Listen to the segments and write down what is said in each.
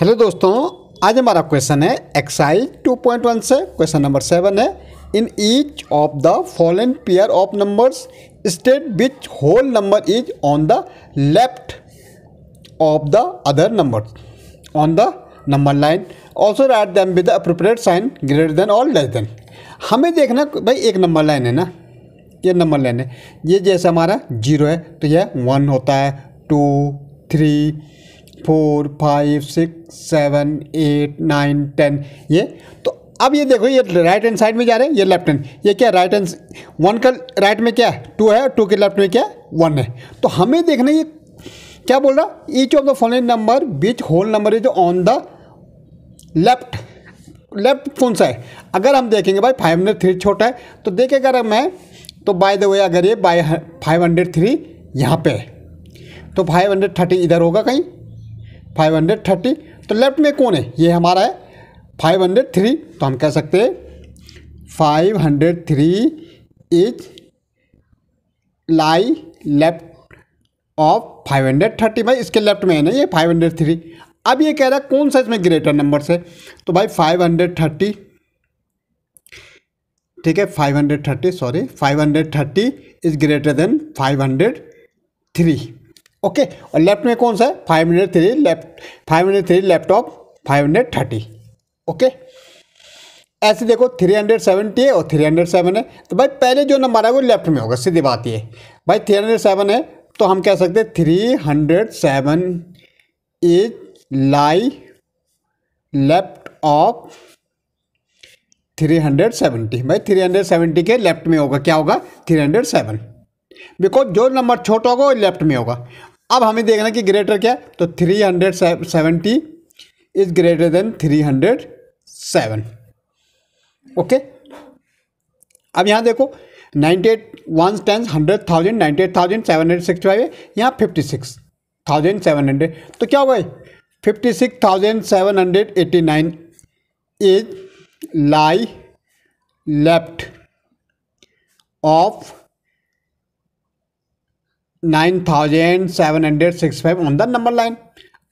hello दोस्तों आज हमारा क्वेश्चन है एक्साइज 2.1 से क्वेश्चन नंबर सेवन है in each of the following pair of numbers state which whole number is on the left of the other number on the number line also write then with the appropriate sign greater than और less than हमें देखना भाई एक number line है ना ये number line है ये जैसे हमारा जीरो है तो यह वन होता है two three four five six seven eight nine ten ये तो अब ये देखो ये राइट हैंड साइड में जा रहे हैं ये लेफ्ट हैंड ये क्या राइट हैंड वन का राइट में क्या है टू है और टू के लेफ्ट में क्या है वन है तो हमें देखना ये क्या बोल रहा each of the following number which whole number is on the left left कौन सा है अगर हम देखेंगे भाई फाइव हंड्रेड थ्री छोटा है तो देखे अगर मैं तो बाय द वे अगर ये बाय फाइव हंड्रेड थ्री यहाँ पे तो फाइव हंड्रेड थर्टी इधर होगा कहीं फाइव हंड्रेड थर्टी तो लेफ्ट में कौन है ये हमारा है फाइव हंड्रेड थ्री तो हम कह सकते हैं five hundred three is lie left of five hundred thirty भाई इसके लेफ्ट में है ना ये फाइव हंड्रेड थ्री अब ये कह रहा है कौन सा इसमें ग्रेटर नंबर से तो भाई फाइव हंड्रेड थर्टी ठीक है five hundred thirty sorry five hundred thirty is greater than five hundred three okay और लेफ्ट में कौन सा है five hundred three left five hundred three laptop five hundred thirty okay ऐसे देखो थ्री हंड्रेड सेवेंटी है और थ्री हंड्रेड सेवन है तो भाई पहले जो नंबर है वो लेफ्ट में होगा सीधी बात ये भाई थ्री हंड्रेड सेवन है तो हम कह सकते हैं three hundred seven is lie left of three hundred seventy भाई थ्री हंड्रेड सेवेंटी के लेफ्ट में होगा क्या होगा थ्री हंड्रेड सेवन बिकॉज जो नंबर छोटा होगा वो लेफ्ट में होगा अब हमें देखना कि ग्रेटर क्या है तो three hundred seventy is greater than three hundred seven okay अब यहाँ देखो ninety eight one ten hundred thousand ninety eight thousand seven hundred sixty five है यहाँ fifty six thousand seven hundred तो क्या हुआ fifty six thousand seven hundred eighty nine is lie left of nine thousand seven hundred six five on the number line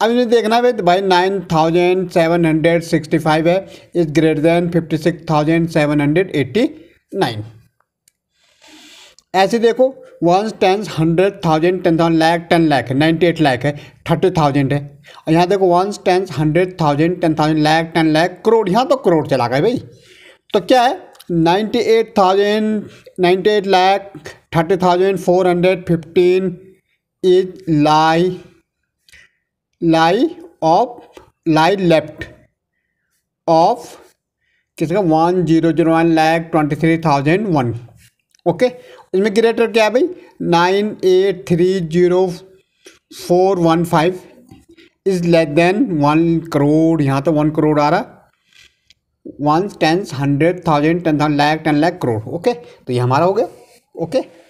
अब इन्हें देखना है भाई तो nine thousand seven hundred sixty five है is greater than fifty six thousand seven hundred eighty nine ऐसे देखो one tens hundred thousand ten thousand lakh ten lakh ninety eight lakh है थर्टी थाउजेंड है और यहाँ देखो one tens hundred thousand ten thousand lakh ten lakh crore यहाँ तो करोड़ चला गए भाई तो क्या है ninety eight thousand ninety eight lakh thirty thousand four hundred fifteen is lie lie of lie left of किसका one zero zero one lakh twenty three thousand one okay इसमें ग्रेटर क्या है भाई nine eight three zero four one five is less than one crore यहाँ तो one crore आ रहा one tens hundred thousand ten thousand lakh ten lakh crore okay तो ये हमारा हो गया ओके